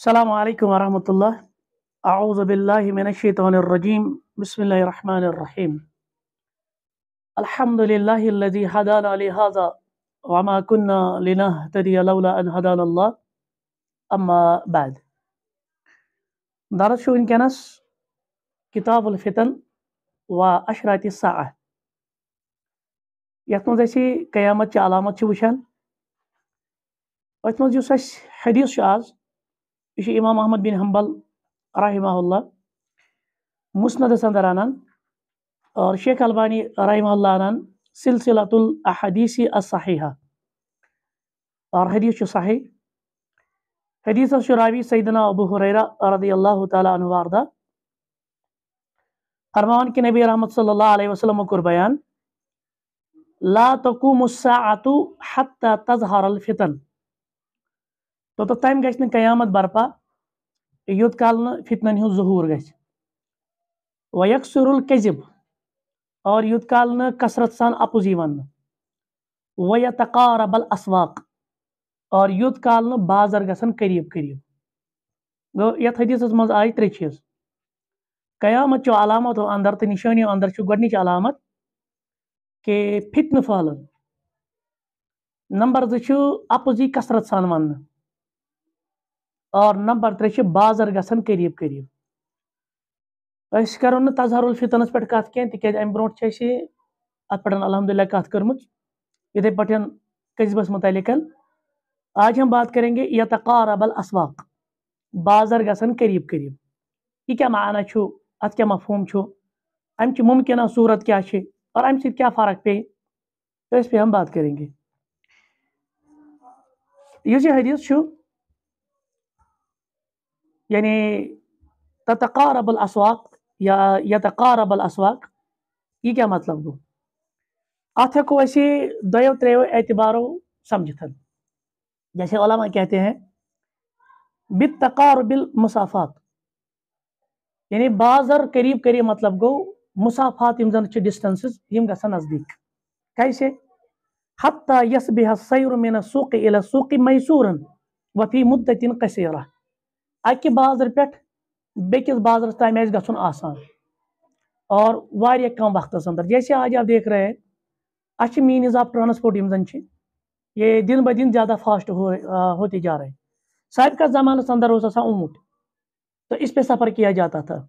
السلام عليكم ورحمة الله أعوذ بالله من الشيطان الرجيم بسم الله الرحمن الرحيم الحمد لله الذي هدانا لهذا وما كنا لنهتدي لولا أن هدانا الله أما بعد درس إن كنس كتاب الفتن وأشرات الساعة یتھ مز قیامت علامة علامت وچان ات حديث شعاز işi İmam Ahmad bin Hanbal rahimahullah Musnad-ı Sandaran'ın Şeyh Albani rahimahullah'ın Silsilatul Ahadisi As-Sahiha Hadis-i Sahih Hadis-i Şurabi Seyyidina Ebu Hureyre radıyallahu teala anhu vardı. Armağan ki Nebi Rahmet sallallahu aleyhi ve sellem okur beyan La tekumus sa'atu hatta tazhara'l fitan توٚتتھ تام گژھِ نہٕ قیامت برپا یوٚت کال نہٕ فِتنَن ہُنٛد ظہوٗر گژھِ week سُرُل کذِب اور یوٚت کال نہٕ کثرت سان اَپُز یی وَننہٕ ویا تقاربل اسواق اور یوٚت کال نہٕ بازر گژھن قریٖب قریٖب گوٚو یَتھ حدیٖثَس منٛز آیہِ ترٛےٚ چیٖز قیامت چو علامتو اَنٛدر تہٕ نِشٲنیو اَنٛدر چھُ گۄڈنِچ علامت کہِ فِتنہٕ پھٔہلُن نمبر زٕ چھُ اَپُز یی کثرت سان وَننہٕ اور نمبر ترے چھے بازر گسن قریب قریب اس کرونا تظہر الفتن اس پر کات کیا انتی کہ ایم برونٹ چاہی سے آت پڑھن الحمدللہ کات کرمچ یہ دے پٹھن کجز آج ہم بات کریں گے یتقارب الاسواق بازر گسن قریب قریب یہ کیا معنی چھو آت کیا مفہوم چھو ایم چھو ممکنہ صورت کیا چھے اور ایم چھو کیا فرق پہ تو اس پہ ہم بات کریں گے یہ چھو حدیث چھو یعنی تتقارب الاسواق یا یتقارب الاسواق یہ کیا مطلب گو ات ہو اس یہ تریو اعتبارو سمجھتن جیسے علماء کہتے ہیں بط تقار یعنی بازر قریب قریب مطلب گو مصافات ہم زن ڈسٹنسز گسن نزدیک کیسے حتہ یس بحث سیرم سوق الاسوق میسور وفی مدت قصیرہ اکہ بازر پہ بیس بازرس آسان اور گھنٹہ کم وقت اندر جیسے آج آپ دیکھ رہے ہیں اچھے مینز آف ٹرانسپورٹ ہم زنچ یہ دن بہ دن زیادہ فاسٹ ہوتے جا رہے ہیں سابق زمانہ اندر اس کا اونٹ تو اس پہ سفر کیا جاتا تھا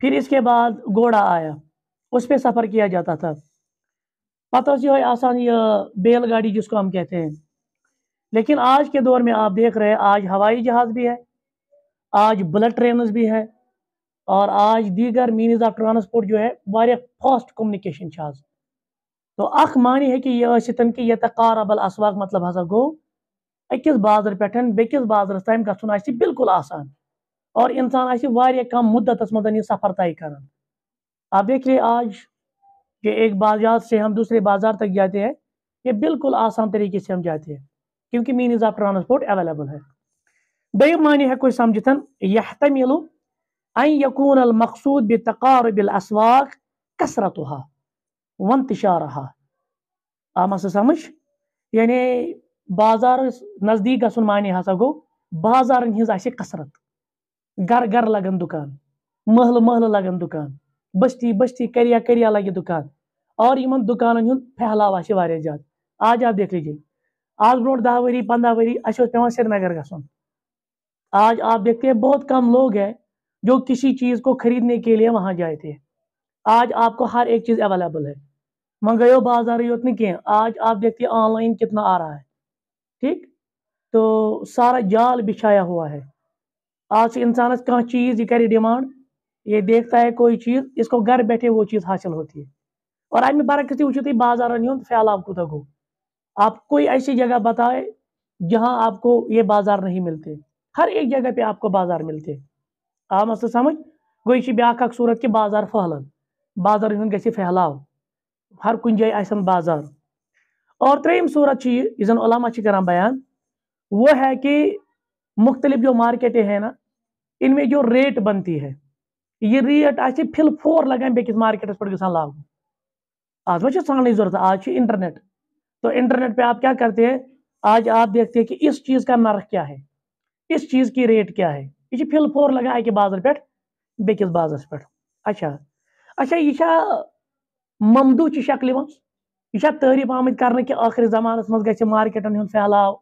پھر اس کے بعد گھوڑا آیا اس پہ سفر کیا جاتا تھا پہ یہ آسان یہ بیل گاڑی جس کو ہم کہتے ہیں لیکن آج کے دور میں آپ دیکھ رہے ہیں آج ہوائی جہاز بھی ہے آج بلڈ ٹرینز بھی ہے اور آج دیگر مینز آف ٹرانسپورٹ جو ہے فاسٹ کمیونیکیشن چھاز تو اخ معنی ہے کہ یہ کار ابل الاسواق مطلب ہسا گو اکس بازر پیکس بازرس تین گھن بالکل آسان اور انسان آپ کم مدتس یہ سفر طے لیے آج کہ ایک بازار سے ہم دوسرے بازار تک جاتے ہیں یہ بالکل آسان طریقے سے ہم جاتے ہیں کیونکہ مینز آف ٹرانسپورٹ اویلیبل ہے بأي معنى هكو سمجتن يحتمل أن يكون المقصود بتقارب الأسواق كثرتها وانتشارها آما سمج يعني بازار نزدیک گژھُن معنی ہسا گوٚو بازارن ہِنٛز آسہِ کثرت گرٕ گرٕ لگن دُکان محلہٕ محلہٕ لگن دُکان بٔستی بٔستی کریا کریا لگہِ دُکان اور یِمن دُکانن ہُنٛد پھہلاو آسہِ واریاہ زیادٕ آج آپ دیکھ لیجیے آز برونٛٹھ دہ ؤری پنٛداہ ؤری اَسہِ اوس پیٚوان سرینگر گژھُن آج آپ دیکھتے ہیں بہت کم لوگ ہیں جو کسی چیز کو خریدنے کے لیے وہاں جائے تھے آج آپ کو ہر ایک چیز اویلیبل ہے ہو بازار یوت آج آپ دیکھتے ہیں آن لائن کتنا آ رہا ہے ٹھیک تو سارا جال بچھایا ہوا ہے آج سے انسانس کہاں چیز یہ کرے ڈیمانڈ یہ دیکھتا ہے کوئی چیز اس کو گھر بیٹھے وہ چیز حاصل ہوتی ہے اور اب کسی اچھی تھی بازار خیال آپ کو آپ کوئی ایسی جگہ بتائے جہاں آپ کو یہ بازار نہیں ملتے ہر ایک جگہ پہ آپ کو بازار ملتے مسئلہ سمجھ گوئی یہ بیاکھ اخ صورت کہ بازار پہلے بازار گی پھیلو ہر کن جائے آسن بازار اور تریم صورت یہ علامہ بیان وہ ہے کہ مختلف جو مارکیٹیں ہیں نا ان میں جو ریٹ بنتی ہے یہ ریٹ پھل فور لگان بیکس مارکیٹس پر گسان لاگو آج ویسے سانگنی ضرورت آج انٹرنیٹ تو انٹرنیٹ پہ آپ کیا کرتے ہیں آج آپ دیکھتے ہیں کہ اس چیز کا نرخ کیا ہے اس چیز کی ریٹ کیا ہے یہ فور لگا اکی باضر پہ بیس بازرس پہ اچھا اچھا یہ چھا ممدوچی شکل یہ تعریف آمت کرنے زمانس زمانہ مزہ مارکیٹن پہلو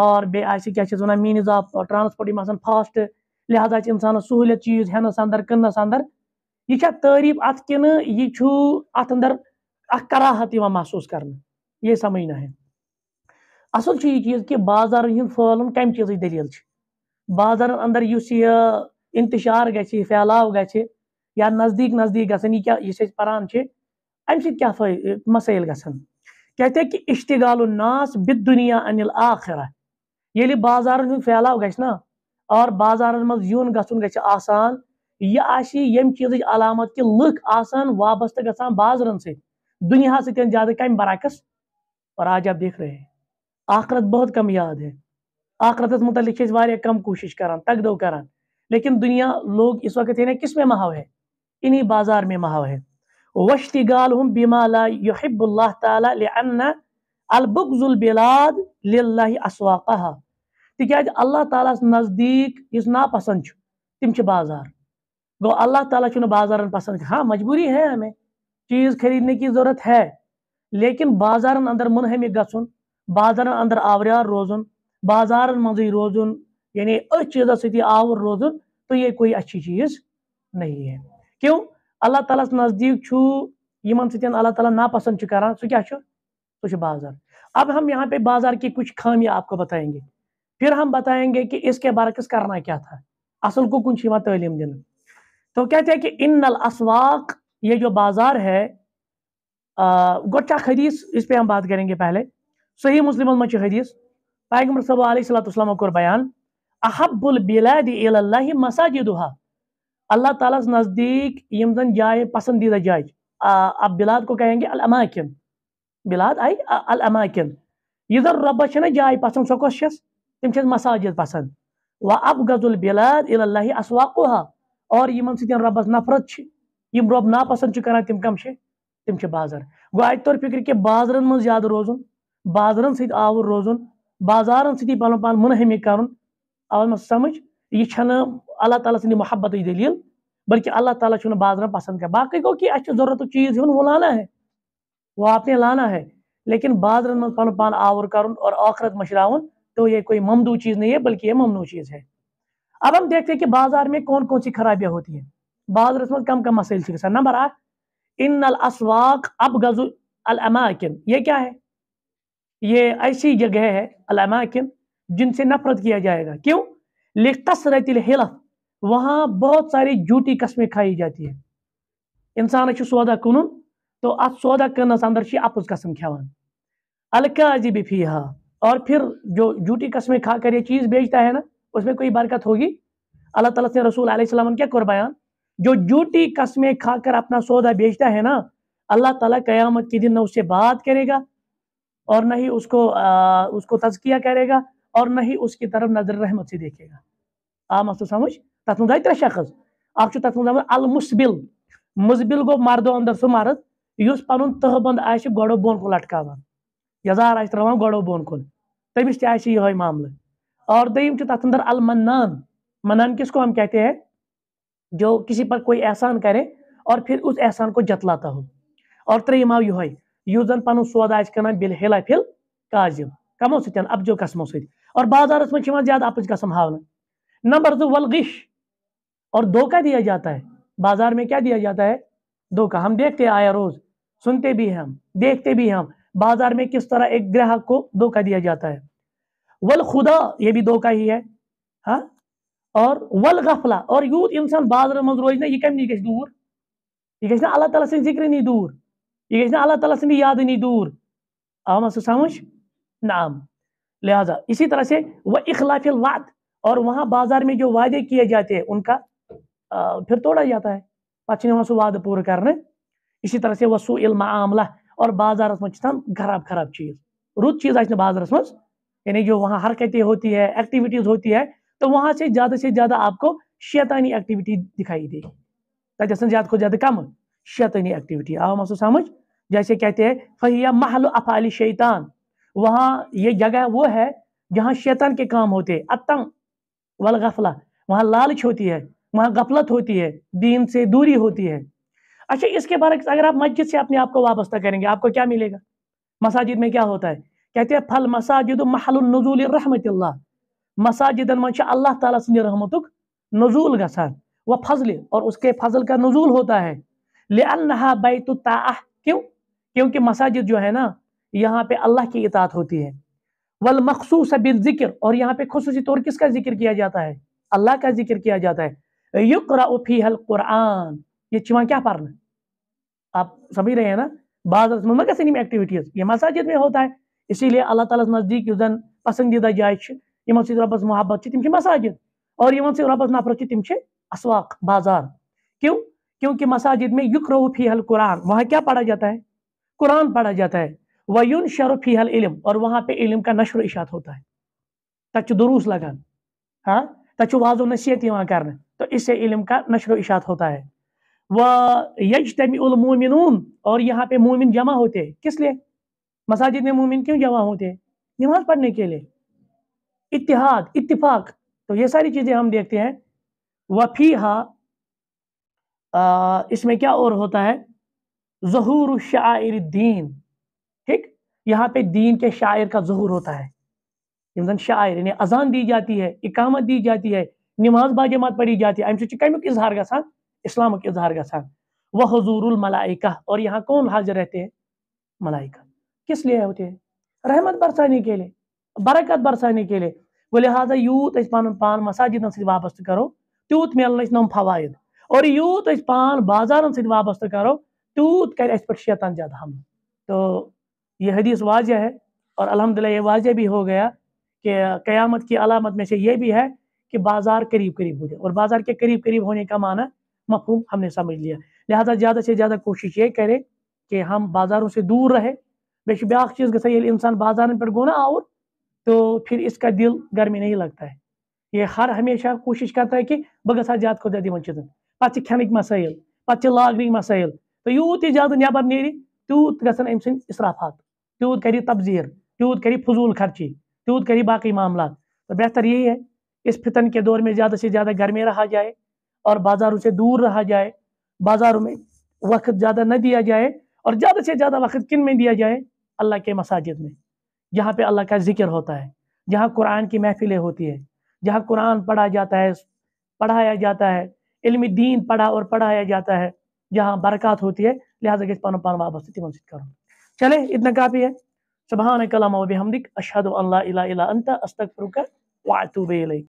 آیا واقع مینز آف ٹرانسپورٹ فاسٹ لہٰذا آپ انسان سہولت چیز ہینس اندر کنس اندر یہ تعریف ات کھو اتھ اندر اراہت یہ محسوس کرنے یہ سمجھنا ہے اصل یہ چیز کہ بازار ہند پھلوں کم چیز دلیل بازار اندر اس یہ انتشار گھے یہ پھیلاؤ گھے یا نزدیک نزدیک گھن یہ کیا یہ پران ام سی کیا مسائل گھن کہتے ہیں کہ اشتغال الناس بد دنیا انل آخرہ یلی بازار ہند پھیلاؤ گھے نا اور بازارن مز یون گھن گھے آسان یہ آشی یم چیز علامت کہ لک آسان وابستہ گسان بازرن سے دنیا ستین زیادہ کم برعکس اور آج آپ دیکھ رہے ہیں آخرت بہت کم یاد ہے آخرتس متعلق کم کوشش دو کران لیکن دنیا لوگ اس وقت یعنی کس میں مہاو ہے انہی بازار میں مہاو ہے وشت البغض البلاد بلاد لہ تاز اللہ تعالیٰ نزدیک اس نا پسند چھو تم بازار گو اللہ تعالیٰ چھو بازارن پسند ہاں مجبوری ہے ہمیں چیز خریدنے کی ضرورت ہے لیکن بازارن اندر منہمی گسن بازار اندر آوریار روزن بازارن من روزن یعنی اچھ چیزوں ستی آور روزن تو یہ کوئی اچھی چیز نہیں ہے کیوں اللہ تعالیٰ نزدیک چھو ستین اللہ تعالیٰ ناپسند چھو کران تو چھو بازار اب ہم یہاں پہ بازار کی کچھ خامیاں آپ کو بتائیں گے پھر ہم بتائیں گے کہ اس کے بارکس کرنا کیا تھا اصل کو کن کی تعلیم دینا تو کہتے ہیں کہ ان الاسواق یہ جو بازار ہے خدیث اس پہ ہم بات کریں گے پہلے صحیح مسلم منچ حدیث پیغمبر صلی اللہ علیہ وسلم کو بیان احب البلاد الى اللہ مساجدها اللہ تعالیٰ اس نزدیک یم زن جائے پسندیدہ جائے اب بلاد کو کہیں گے الاماکن بلاد آئی الاماکن یہ ذر رب چھنے جائے پسند سو کس چھس تم چھس مساجد پسند و اب غز البلاد الى اللہ اسواقها اور یمن سیدین رب نفرت چھ یم رب نا پسند چھ کرنا تم کم چھ تم چھ بازر گو طور فکر کہ بازرن من زیادہ روزن بازرن سید آور روزن بازارن سی پن پان منہمک کر سمجھ یہ اللہ تعالیٰ سنی محبت دلیل بلکہ اللہ تعالیٰ بازارن پسند باقی گو کہ اچھا ضرورت چیز وہ لانا ہے وہ نے لانا ہے لیکن بازارن من پن پان آور آخرت مشراون تو یہ کوئی ممدو چیز نہیں ہے بلکہ یہ ممنوع چیز ہے اب ہم دیکھتے ہیں کہ بازار میں کون کون سی خرابیاں ہوتی ہیں بازرس من کم کم مسائل سے گا نمبر ان الاسواق اب الاماکن یہ کیا ہے یہ ایسی جگہ ہے الاماکن جن سے نفرت کیا جائے گا کیوں لقصرت الحلف وہاں بہت ساری جوٹی قسمیں کھائی جاتی ہیں انسان چھ اچھا سودا کنن تو ات سودا کنس اندر شی اپس قسم کھا الکا فیھا اور پھر جو جوٹی قسمیں کھا کر یہ چیز بیچتا ہے نا اس میں کوئی برکت ہوگی اللہ تعالیٰ سے رسول علیہ السلام کیا قربیان جو جوٹی قسمیں کھا کر اپنا سودا بیچتا ہے نا اللہ تعالیٰ قیامت کے دن نہ اس سے بات کرے گا اور نہ ہی اس کو اس کو تزکیہ کرے گا اور نہ ہی اس کی طرف نظر رحمت سے دیکھے گا آ سو سمجھ تتھ منتھ آئی تر شخص اختر تتھ منتھ المسبل مزبل گو مردو اندر سو مرد اس پن تہ بند آ گڑو بون کھول لٹکا یزار آس تران گون کن تمس تہوائے معاملہ اور دم اندر المنان منان کس کو ہم کہتے ہیں جو کسی پر کوئی احسان کرے اور پھر اس احسان کو جتلاتا ہو اور تریم آوئی یس زن کٕنان سودہ آفل قاضم کمو سۭتۍ اَپجو قسمو سۭتۍ اور بازارس یِوان زیادٕ اَپٕچ قسم ہاونہٕ نمبر زٕ گش اور دھوکہ دیا جاتا ہے بازار میں کیا دیا جاتا ہے دھوکا ہم دیکھتے آیا روز سنتے بھی ہم دیکھتے بھی ہم بازار میں کس طرح ایک گراہک کو دھوکا دیا جاتا ہے ول خدا یہ بھی دھوکا ہی ہے ہاں اور ول غفلہ اور یوت انسان بازروں مز روز یہ کم گژھِ دوٗر یہِ یہ نہ اللہ تعالیٰ تعالی ذِکرِ نہیں دور یہ گا اللہ تعالیٰ سن یادنی دور آو ما سا سمجھ نا عام لہذا اسی طرح سے وہ اخلاف الوعد اور وہاں بازار میں جو وعدے کیے جاتے ہیں ان کا پھر توڑا جاتا ہے پچھنے وہاں سو وعدہ پور کرنے اسی طرح سے وہ سو اور عام لہ اور بازار مزا خراب خراب چیز رت چیز آازرس یعنی جو وہاں حرکتیں ہوتی ہے ایکٹیوٹیز ہوتی ہے تو وہاں سے زیادہ سے زیادہ آپ کو شیطانی ایکٹوٹی دکھائی دے تن زیادہ کہ زیادہ کم شیطنی ایکٹوٹی آو ماں سو سمجھ جیسے کہتے ہیں فہیہ محل افعال شیطان وہاں یہ جگہ وہ ہے جہاں شیطان کے کام ہوتے والغفلہ وہاں لالچ ہوتی ہے وہاں غفلت ہوتی ہے دین سے دوری ہوتی ہے اچھا اس کے بارے اگر آپ مسجد سے اپنے آپ کو وابستہ کریں گے آپ کو کیا ملے گا مساجد میں کیا ہوتا ہے کہتے ہیں پھل مساجد محل النزول رحمت اللہ مساجدن منچ اللہ تعالیٰ سنی رحمتک نظول گسان وہ فضل اور اس کے فضل کا نزول ہوتا ہے لِأَنَّهَا بَيْتُ تَعَحْ کیوں کیونکہ مساجد جو ہے نا یہاں پہ اللہ کی اطاعت ہوتی ہے والمخصوص بالذکر اور یہاں پہ خصوصی طور کس کا ذکر کیا جاتا ہے اللہ کا ذکر کیا جاتا ہے یقرأ فیہ القرآن یہ قرآن کیا پڑھنا آپ سمجھ رہے ہیں نا بعض ایکٹیویٹیز یہ مساجد میں ہوتا ہے اسی لیے اللہ تعالیٰ نزدیک زن پسندیدہ جائے سبز محبت تم سے مساجد اور ان سبس نفرت سے تم سے اسواق بازار کیوں کیونکہ مساجد میں یقر او فی وہاں کیا پڑھا جاتا ہے قرآن پڑھا جاتا ہے ویون شَرُ فِيهَا الم اور وہاں پہ علم کا نشر و اشاعت ہوتا ہے تچ لگان ہاں تب چاض و نصیحت یہاں کرنے تو اس سے علم کا نشر و اشاعت ہوتا ہے وہ الْمُؤْمِنُونَ اور یہاں پہ مومن جمع ہوتے ہیں کس لیے مساجد میں مومن کیوں جمع ہوتے ہیں نماز پڑھنے کے لیے اتحاد اتفاق تو یہ ساری چیزیں ہم دیکھتے ہیں وَفِيهَا اس میں کیا اور ہوتا ہے ظہور الشعائر الدین ٹھیک یہاں پہ دین کے شاعر کا ظہور ہوتا ہے شاعر یعنی اذان دی جاتی ہے اکامت دی جاتی ہے نماز باجمات پڑی جاتی ہے ام سی اظہار اسلام کے اظہار گسان وہ حضور الملائکہ اور یہاں کون حاضر رہتے ہیں ملائکہ کس لیے ہوتے ہیں رحمت برسانی کے لیے برکت برسانی کے لیے وہ لہٰذا یوت اس پان پان مساجدن وابستہ کرو تیوت نم فوائد اور یوت اس پان بازارن سے وابستہ کرو تیوت اس پر شیطان زیادہ حملے تو یہ حدیث واضح ہے اور الحمدللہ یہ واضح بھی ہو گیا کہ قیامت کی علامت میں سے یہ بھی ہے کہ بازار قریب قریب ہو جائے اور بازار کے قریب قریب ہونے کا معنی مفہوم ہم نے سمجھ لیا لہذا زیادہ سے زیادہ کوشش یہ کرے کہ ہم بازاروں سے دور رہے میں بیاق چیز یہ یعنی انسان بازار پر گونا اور آؤ تو پھر اس کا دل گرمی نہیں لگتا ہے یہ ہر ہمیشہ کوشش کرتا ہے کہ بہ گا زیادہ دن چیزن پہ کھینک مسائل پہ لاگنک مسائل تو یوت یہ زیادہ تیوٗت نیری تیوت سٕنٛدۍ ام تیوٗت کَرِ تیوت کری تبزیر تیوت کری فضول خرچی تیوت کری باقی معاملات تو بہتر یہی ہے اس فتن کے دور میں زیادہ سے زیادہ گرمی رہا جائے اور بازاروں سے دور رہا جائے بازاروں میں وقت زیادہ نہ دیا جائے اور زیادہ سے زیادہ وقت کن میں دیا جائے اللہ کے مساجد میں جہاں پہ اللہ کا ذکر ہوتا ہے جہاں قرآن کی محفلیں ہوتی ہیں جہاں قرآن پڑھا جاتا ہے پڑھایا جاتا ہے علم دین پڑھا اور پڑھایا جاتا ہے جہاں برکات ہوتی ہے لہٰذا کہ پانو پانو واپس تھی منسد کرو چلے اتنا کافی ہے سبحانک اللہم و بحمدک اشہدو اللہ الہ الا انت استغفرک و اعتوب الیک